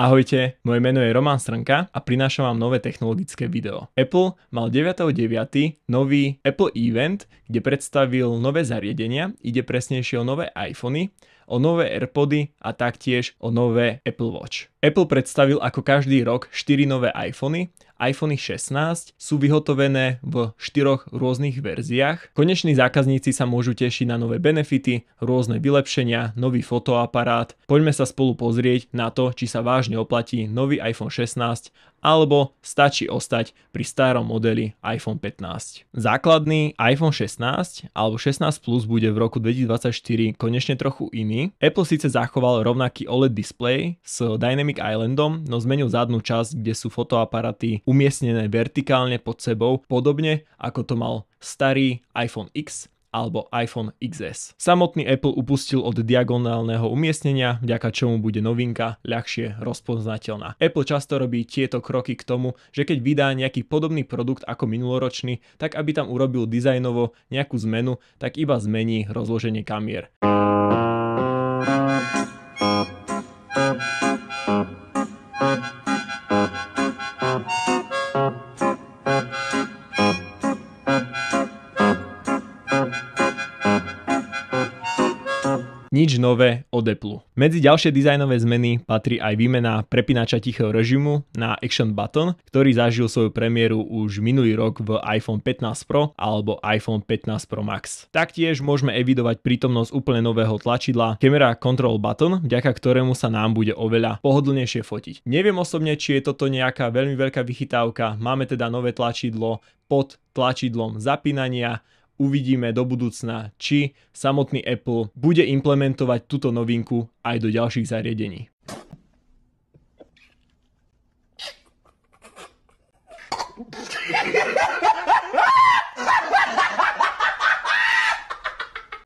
Ahojte, moje meno je Roman Srnka a prinášam vám nové technologické video. Apple mal 9.9. nový Apple Event, kde predstavil nové zariadenia, ide presnejšie o nové iPhony, o nové AirPody a taktiež o nové Apple Watch. Apple predstavil ako každý rok 4 nové iPhony iPhone 16 sú vyhotovené v štyroch rôznych verziách. Koneční zákazníci sa môžu tešiť na nové benefity, rôzne vylepšenia, nový fotoaparát. Poďme sa spolu pozrieť na to, či sa vážne oplatí nový iPhone 16 alebo stačí ostať pri starom modeli iPhone 15. Základný iPhone 16 alebo 16 Plus bude v roku 2024 konečne trochu iný. Apple síce zachoval rovnaký OLED display s Dynamic Islandom, no zmenil zadnú časť, kde sú fotoaparaty umiestnené vertikálne pod sebou, podobne ako to mal starý iPhone X alebo iPhone XS. Samotný Apple upustil od diagonálneho umiestnenia, vďaka čomu bude novinka ľahšie rozpoznateľná. Apple často robí tieto kroky k tomu, že keď vydá nejaký podobný produkt ako minuloročný, tak aby tam urobil dizajnovo nejakú zmenu, tak iba zmení rozloženie kamier. nič nové od Apple. Medzi ďalšie dizajnové zmeny patrí aj výmena prepínača tichého režimu na Action Button, ktorý zažil svoju premiéru už minulý rok v iPhone 15 Pro alebo iPhone 15 Pro Max. Taktiež môžeme evidovať prítomnosť úplne nového tlačidla Camera Control Button, vďaka ktorému sa nám bude oveľa pohodlnejšie fotiť. Neviem osobne, či je toto nejaká veľmi veľká vychytávka, máme teda nové tlačidlo pod tlačidlom zapínania, uvidíme do budúcna, či samotný Apple bude implementovať túto novinku aj do ďalších zariadení.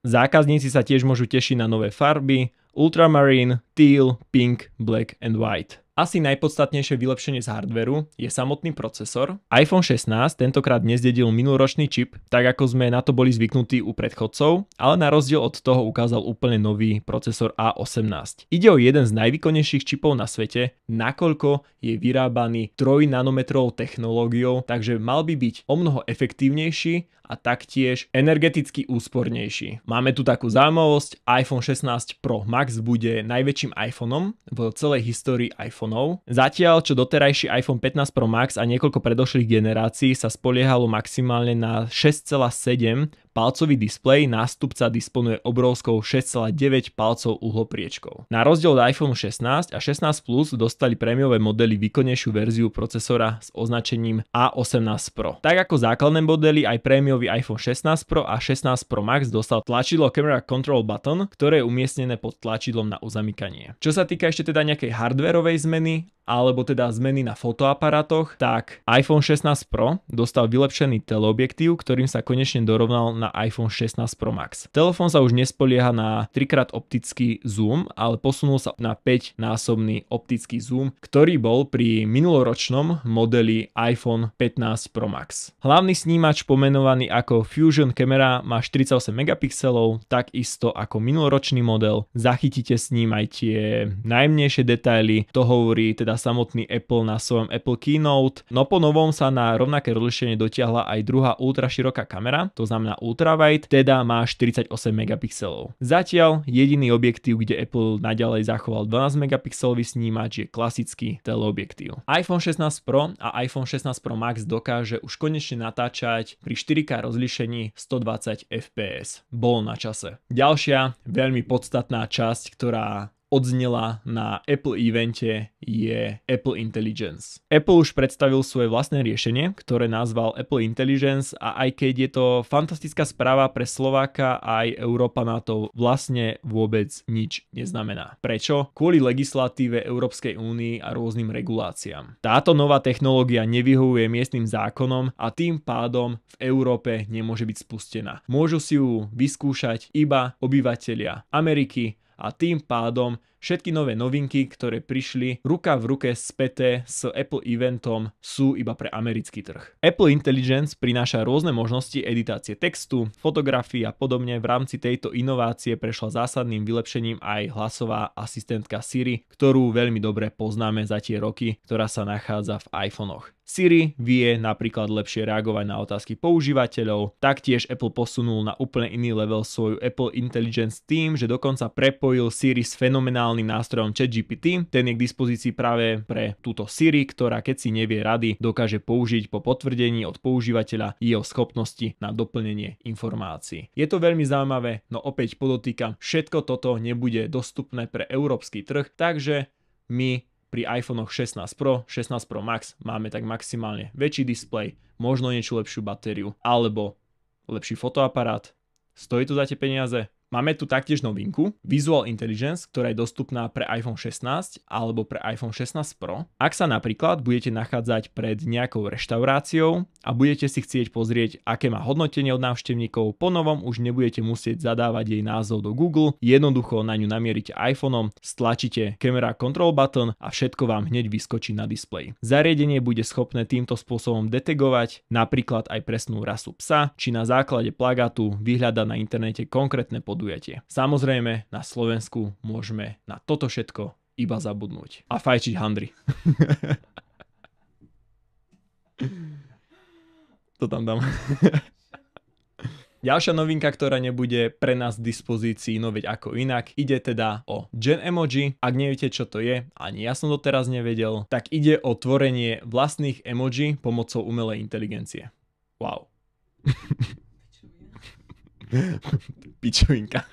Zákazníci sa tiež môžu tešiť na nové farby, Ultramarine, Teal, Pink, Black and White. Asi najpodstatnejšie vylepšenie z hardveru je samotný procesor. iPhone 16 tentokrát nezdedil minuloročný čip, tak ako sme na to boli zvyknutí u predchodcov, ale na rozdiel od toho ukázal úplne nový procesor A18. Ide o jeden z najvýkonnejších čipov na svete, nakoľko je vyrábaný 3 nanometrovou technológiou, takže mal by byť o mnoho efektívnejší a taktiež energeticky úspornejší. Máme tu takú zaujímavosť, iPhone 16 Pro Max Max bude najväčším iPhoneom v celej histórii iPhoneov. Zatiaľ, čo doterajší iPhone 15 Pro Max a niekoľko predošlých generácií sa spoliehalo maximálne na 6,7 Palcový displej nástupca disponuje obrovskou 6,9 palcov uhlopriečkou. Na rozdiel od iPhone 16 a 16 Plus dostali prémiové modely výkonnejšiu verziu procesora s označením A18 Pro. Tak ako základné modely aj prémiový iPhone 16 Pro a 16 Pro Max dostal tlačidlo Camera Control Button, ktoré je umiestnené pod tlačidlom na uzamykanie. Čo sa týka ešte teda nejakej hardwareovej zmeny, alebo teda zmeny na fotoaparátoch, tak iPhone 16 Pro dostal vylepšený teleobjektív, ktorým sa konečne dorovnal na iPhone 16 Pro Max. Telefón sa už nespolieha na 3x optický zoom, ale posunul sa na 5-násobný optický zoom, ktorý bol pri minuloročnom modeli iPhone 15 Pro Max. Hlavný snímač pomenovaný ako Fusion Camera má 48 megapixelov, takisto ako minuloročný model. Zachytíte s ním aj tie najmnejšie detaily, to hovorí teda teda samotný Apple na svojom Apple Keynote. No po novom sa na rovnaké rozlišenie dotiahla aj druhá ultra široká kamera, to znamená ultrawide, teda má 48 megapixelov. Zatiaľ jediný objektív, kde Apple naďalej zachoval 12 megapixelový snímač je klasický teleobjektív. iPhone 16 Pro a iPhone 16 Pro Max dokáže už konečne natáčať pri 4K rozlišení 120 fps. Bol na čase. Ďalšia veľmi podstatná časť, ktorá odznela na Apple evente je Apple Intelligence. Apple už predstavil svoje vlastné riešenie, ktoré nazval Apple Intelligence a aj keď je to fantastická správa pre Slováka aj na to vlastne vôbec nič neznamená. Prečo? Kvôli legislatíve Európskej únii a rôznym reguláciám. Táto nová technológia nevyhovuje miestnym zákonom a tým pádom v Európe nemôže byť spustená. Môžu si ju vyskúšať iba obyvateľia Ameriky, a tým pádom všetky nové novinky, ktoré prišli ruka v ruke späté s Apple Eventom sú iba pre americký trh. Apple Intelligence prináša rôzne možnosti editácie textu, fotografií a podobne. V rámci tejto inovácie prešla zásadným vylepšením aj hlasová asistentka Siri, ktorú veľmi dobre poznáme za tie roky, ktorá sa nachádza v iPhonech. Siri vie napríklad lepšie reagovať na otázky používateľov, taktiež Apple posunul na úplne iný level svoju Apple Intelligence tým, že dokonca prepojil Siri s fenomenálnym nástrojom ChatGPT, ten je k dispozícii práve pre túto Siri, ktorá keď si nevie rady, dokáže použiť po potvrdení od používateľa jeho schopnosti na doplnenie informácií. Je to veľmi zaujímavé, no opäť podotýkam, všetko toto nebude dostupné pre európsky trh, takže my pri iPhone 16 Pro, 16 Pro Max máme tak maximálne väčší displej, možno niečo lepšiu batériu alebo lepší fotoaparát. Stojí to za tie peniaze? Máme tu taktiež novinku Visual Intelligence, ktorá je dostupná pre iPhone 16 alebo pre iPhone 16 Pro. Ak sa napríklad budete nachádzať pred nejakou reštauráciou a budete si chcieť pozrieť, aké má hodnotenie od návštevníkov, po novom už nebudete musieť zadávať jej názov do Google, jednoducho na ňu namierite iPhoneom, stlačíte Camera Control Button a všetko vám hneď vyskočí na displej. Zariadenie bude schopné týmto spôsobom detegovať napríklad aj presnú rasu psa, či na základe plagátu vyhľada na internete konkrétne podujazdy podujatie. Samozrejme, na Slovensku môžeme na toto všetko iba zabudnúť. A fajčiť handry. to tam dám. Ďalšia novinka, ktorá nebude pre nás v dispozícii, no veď ako inak, ide teda o Gen Emoji. Ak neviete, čo to je, ani ja som to teraz nevedel, tak ide o tvorenie vlastných emoji pomocou umelej inteligencie. Wow. Pičovinka.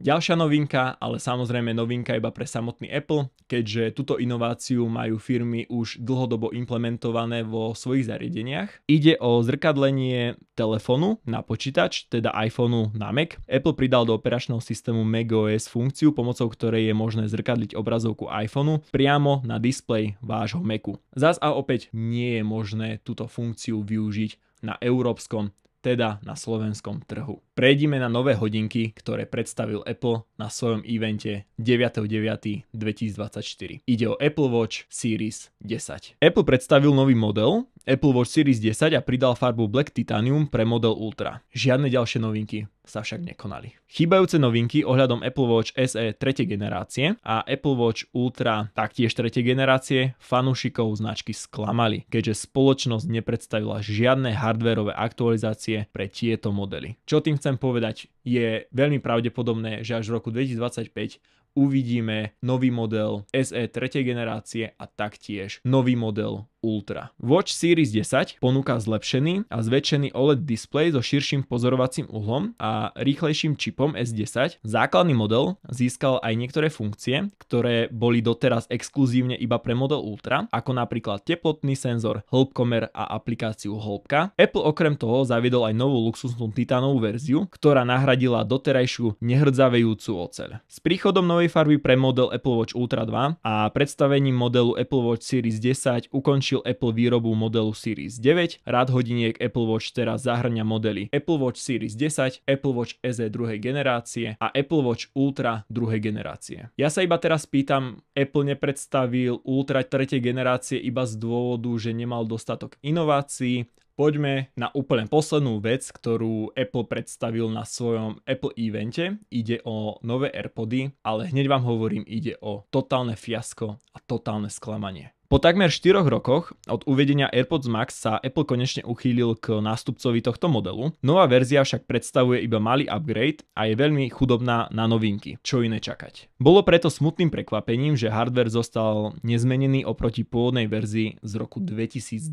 Ďalšia novinka, ale samozrejme novinka iba pre samotný Apple, keďže túto inováciu majú firmy už dlhodobo implementované vo svojich zariadeniach. Ide o zrkadlenie telefónu na počítač, teda iPhoneu na Mac. Apple pridal do operačného systému macOS funkciu, pomocou ktorej je možné zrkadliť obrazovku iPhoneu priamo na displej vášho Macu. Zas a opäť nie je možné túto funkciu využiť na európskom teda na slovenskom trhu. Prejdime na nové hodinky, ktoré predstavil Apple na svojom evente 9.9.2024. Ide o Apple Watch Series 10. Apple predstavil nový model, Apple Watch Series 10 a pridal farbu Black Titanium pre model Ultra. Žiadne ďalšie novinky sa však nekonali. Chýbajúce novinky ohľadom Apple Watch SE 3. generácie a Apple Watch Ultra taktiež 3. generácie fanúšikov značky sklamali, keďže spoločnosť nepredstavila žiadne hardwareové aktualizácie pre tieto modely. Čo tým chcem chcem povedať, je veľmi pravdepodobné, že až v roku 2025 uvidíme nový model SE 3. generácie a taktiež nový model Ultra. Watch Series 10 ponúka zlepšený a zväčšený OLED display so širším pozorovacím uhlom a rýchlejším čipom S10. Základný model získal aj niektoré funkcie, ktoré boli doteraz exkluzívne iba pre model Ultra, ako napríklad teplotný senzor, hĺbkomer a aplikáciu hĺbka. Apple okrem toho zaviedol aj novú luxusnú titánovú verziu, ktorá nahradila doterajšiu nehrdzavejúcu oceľ. S príchodom novej novej farby pre model Apple Watch Ultra 2 a predstavením modelu Apple Watch Series 10 ukončil Apple výrobu modelu Series 9. Rád hodiniek Apple Watch teraz zahrňa modely Apple Watch Series 10, Apple Watch SE 2. generácie a Apple Watch Ultra 2. generácie. Ja sa iba teraz pýtam, Apple nepredstavil Ultra 3. generácie iba z dôvodu, že nemal dostatok inovácií Poďme na úplne poslednú vec, ktorú Apple predstavil na svojom Apple evente. Ide o nové AirPody, ale hneď vám hovorím, ide o totálne fiasko a totálne sklamanie. Po takmer 4 rokoch od uvedenia AirPods Max sa Apple konečne uchýlil k nástupcovi tohto modelu. Nová verzia však predstavuje iba malý upgrade a je veľmi chudobná na novinky, čo iné čakať. Bolo preto smutným prekvapením, že hardware zostal nezmenený oproti pôvodnej verzii z roku 2020.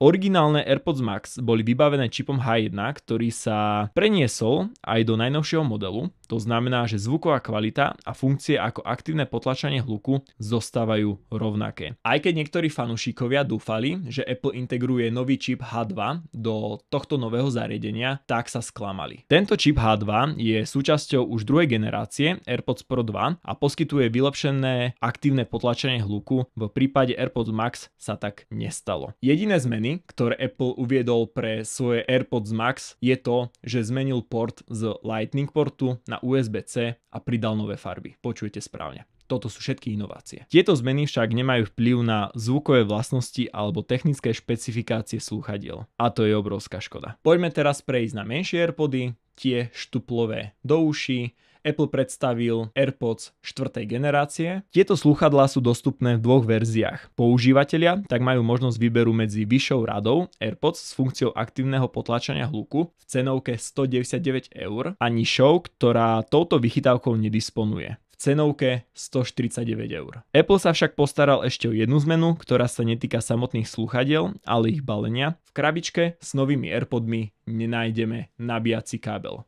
Originálne AirPods Max boli vybavené čipom H1, ktorý sa preniesol aj do najnovšieho modelu, to znamená, že zvuková kvalita a funkcie ako aktívne potlačanie hluku zostávajú rovnaké. Aj keď niektorí fanúšikovia dúfali, že Apple integruje nový čip H2 do tohto nového zariadenia, tak sa sklamali. Tento čip H2 je súčasťou už druhej generácie AirPods Pro 2 a poskytuje vylepšené aktívne potlačenie hluku, v prípade AirPods Max sa tak nestalo. Jediné zmeny, ktoré Apple uviedol pre svoje AirPods Max je to, že zmenil port z Lightning portu na USB-C a pridal nové farby. Počujete správne. Toto sú všetky inovácie. Tieto zmeny však nemajú vplyv na zvukové vlastnosti alebo technické špecifikácie slúchadiel. A to je obrovská škoda. Poďme teraz prejsť na menšie AirPody, tie štuplové do uší, Apple predstavil AirPods 4. generácie. Tieto sluchadlá sú dostupné v dvoch verziách. Používateľia tak majú možnosť výberu medzi vyššou radou AirPods s funkciou aktívneho potlačania hluku v cenovke 199 eur a nižšou, ktorá touto vychytávkou nedisponuje cenovke 149 eur. Apple sa však postaral ešte o jednu zmenu, ktorá sa netýka samotných sluchadiel, ale ich balenia. V krabičke s novými AirPodmi nenájdeme nabíjací kábel.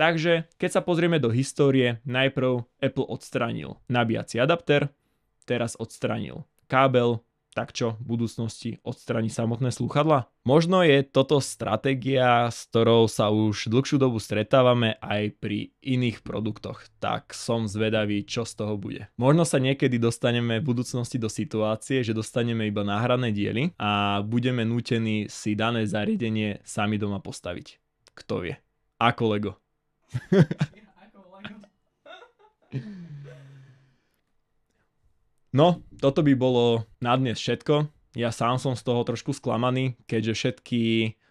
Takže keď sa pozrieme do histórie, najprv Apple odstranil nabíjací adapter, teraz odstranil kábel, tak čo v budúcnosti odstraní samotné slúchadla? Možno je toto stratégia, s ktorou sa už dlhšiu dobu stretávame aj pri iných produktoch, tak som zvedavý, čo z toho bude. Možno sa niekedy dostaneme v budúcnosti do situácie, že dostaneme iba náhradné diely a budeme nútení si dané zariadenie sami doma postaviť. Kto vie? Ako Lego. No, toto by bolo na dnes všetko. Ja sám som z toho trošku sklamaný, keďže všetky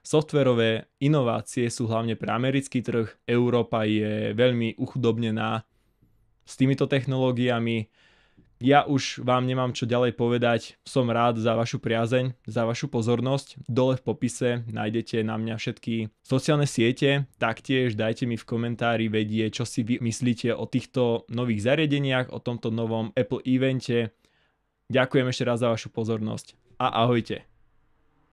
softverové inovácie sú hlavne pre americký trh. Európa je veľmi uchudobnená s týmito technológiami ja už vám nemám čo ďalej povedať, som rád za vašu priazeň, za vašu pozornosť. Dole v popise nájdete na mňa všetky sociálne siete, taktiež dajte mi v komentári vedieť, čo si vy myslíte o týchto nových zariadeniach, o tomto novom Apple evente. Ďakujem ešte raz za vašu pozornosť a ahojte.